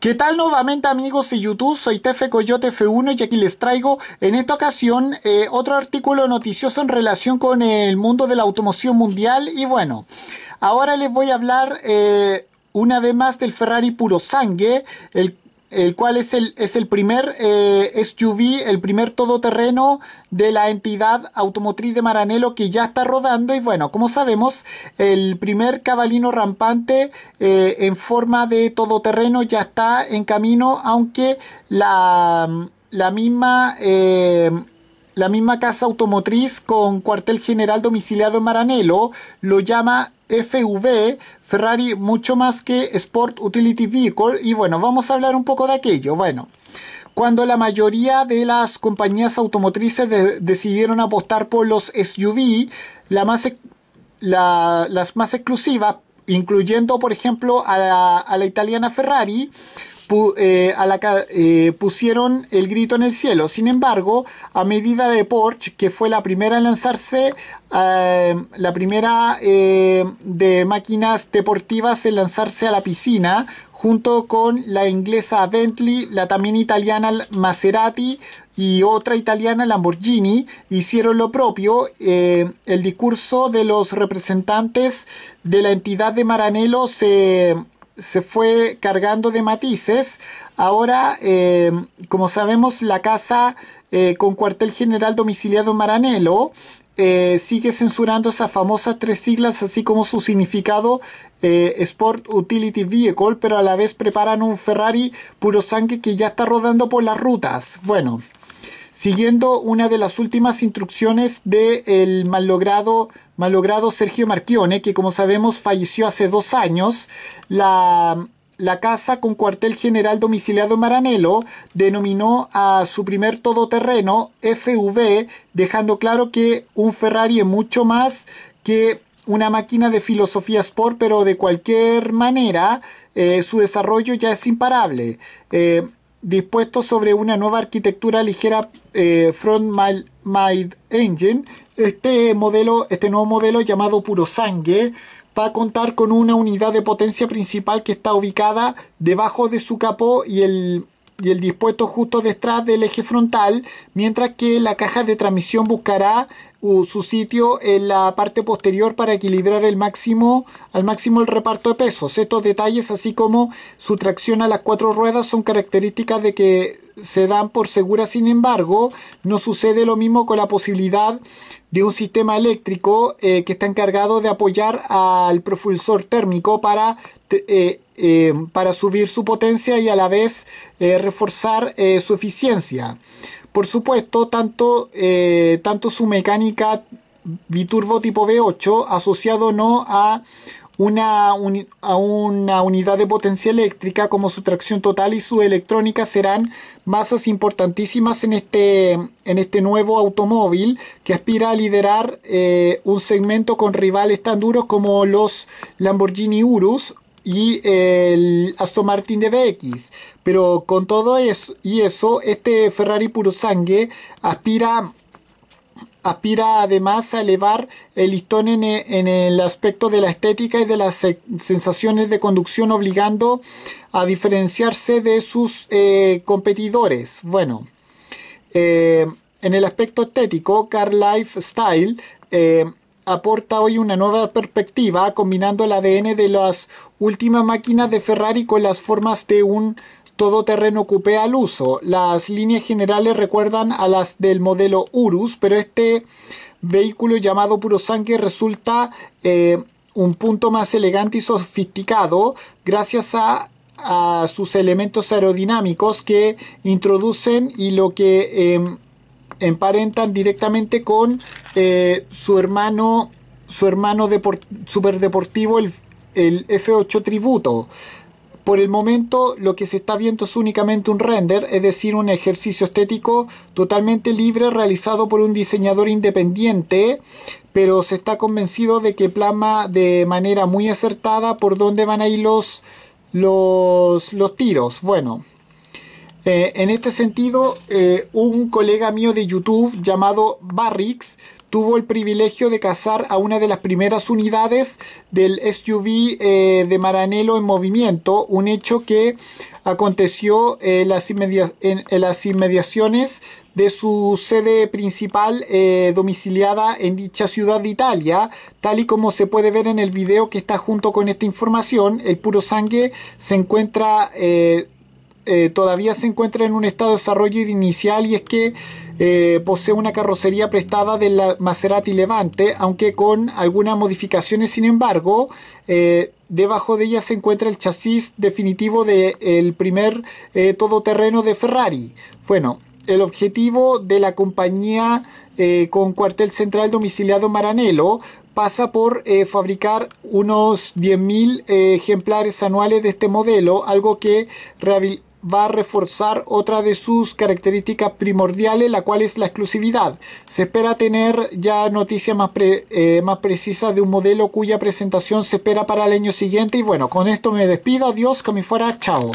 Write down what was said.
¿Qué tal nuevamente amigos de YouTube? Soy Tefe Coyote F1 y aquí les traigo en esta ocasión eh, otro artículo noticioso en relación con el mundo de la automoción mundial y bueno, ahora les voy a hablar eh, una vez más del Ferrari puro sangue, el el cual es el, es el primer eh, SUV, el primer todoterreno de la entidad automotriz de Maranelo que ya está rodando y bueno, como sabemos, el primer cabalino rampante eh, en forma de todoterreno ya está en camino, aunque la, la misma... Eh, la misma casa automotriz con cuartel general domiciliado en Maranello lo llama FV, Ferrari mucho más que Sport Utility Vehicle y bueno, vamos a hablar un poco de aquello. Bueno, cuando la mayoría de las compañías automotrices decidieron apostar por los SUV, la más las más exclusivas, incluyendo por ejemplo a la italiana Ferrari, eh, eh, pusieron el grito en el cielo. Sin embargo, a medida de Porsche, que fue la primera en lanzarse, eh, la primera de máquinas deportivas en lanzarse a la piscina, junto con la inglesa Bentley, la también italiana Maserati y otra italiana Lamborghini, hicieron lo propio. el discurso de los representantes de la entidad de Maranello se se fue cargando de matices. Ahora, eh, como sabemos, la casa eh, con cuartel general domiciliado en Maranelo eh, sigue censurando esas famosas tres siglas, así como su significado Sport Utility Vehicle, pero a la vez preparan un Ferrari puro sangre que ya está rodando por las rutas. Bueno, siguiendo una de las últimas instrucciones del malogrado, malogrado Sergio Marchione, que como sabemos falleció hace dos años, la, casa con cuartel general domiciliado en Maranello denominó a su primer todoterreno FV, dejando claro que un Ferrari es mucho más que una máquina de filosofía sport, pero de cualquier manera eh, su desarrollo ya es imparable. Eh, dispuesto sobre una nueva arquitectura ligera eh, Front Made Engine. Este modelo, este nuevo modelo llamado Puro Sangue, va a contar con una unidad de potencia principal que está ubicada debajo de su capó y el y el dispuesto justo detrás del eje frontal, mientras que la caja de transmisión buscará uh, su sitio en la parte posterior para equilibrar el máximo, al máximo el reparto de pesos. Estos detalles, así como su tracción a las cuatro ruedas, son características de que se dan por seguras. Sin embargo, no sucede lo mismo con la posibilidad de un sistema eléctrico eh, que está encargado de apoyar al propulsor térmico para eh, eh, para subir su potencia y a la vez eh, reforzar eh, su eficiencia. Por supuesto, tanto, su mecánica biturbo tipo V8 asociado no a una, unidad de potencia eléctrica como su tracción total y su electrónica serán masas importantísimas en este, este nuevo automóvil que aspira a liderar un segmento con rivales tan duros como los Lamborghini Urus y el Aston Martin BX Pero con todo eso y eso, este Ferrari puro sangue aspira aspira además a elevar el listón en, e, el aspecto de la estética y de las sensaciones de conducción obligando a diferenciarse de sus eh, competidores. Bueno, eh, en el aspecto estético, Car Life Style eh, aporta hoy una nueva perspectiva combinando el ADN de las últimas máquinas de Ferrari con las formas de un todoterreno coupé al uso. Las líneas generales recuerdan a las del modelo Urus, pero este vehículo llamado Puro resulta eh, un punto más elegante y sofisticado gracias a, sus elementos aerodinámicos que introducen y lo que... Em, emparentan directamente con eh, su hermano, su hermano superdeportivo, el, el F8 Tributo. Por el momento lo que se está viendo es únicamente un render, es decir, un ejercicio estético totalmente libre realizado por un diseñador independiente, pero se está convencido de que plasma de manera muy acertada por dónde van a ir los, los, los tiros. Bueno, eh, en este sentido, eh, un colega mío de YouTube llamado Barrix tuvo el privilegio de cazar a una de las primeras unidades del SUV eh, de Maranello en movimiento, un hecho que aconteció en las, inmediaciones de su sede principal domiciliada en dicha ciudad de Italia, tal y como se puede ver en el video que está junto con esta información, el puro sangue se encuentra... Eh, todavía se encuentra en un estado de desarrollo inicial y es que eh, posee una carrocería prestada de la Maserati Levante, aunque con algunas modificaciones, sin embargo, eh, debajo de ella se encuentra el chasis definitivo del primer todoterreno de Ferrari. Bueno, el objetivo de la compañía con cuartel central domiciliado Maranello pasa por fabricar unos 10.000 ejemplares anuales de este modelo, algo que va a reforzar otra de sus características primordiales, la cual es la exclusividad. Se espera tener ya noticias más, eh, más precisas de un modelo cuya presentación se espera para el año siguiente. Y bueno, con esto me despido. Adiós, que me fuera. Chao.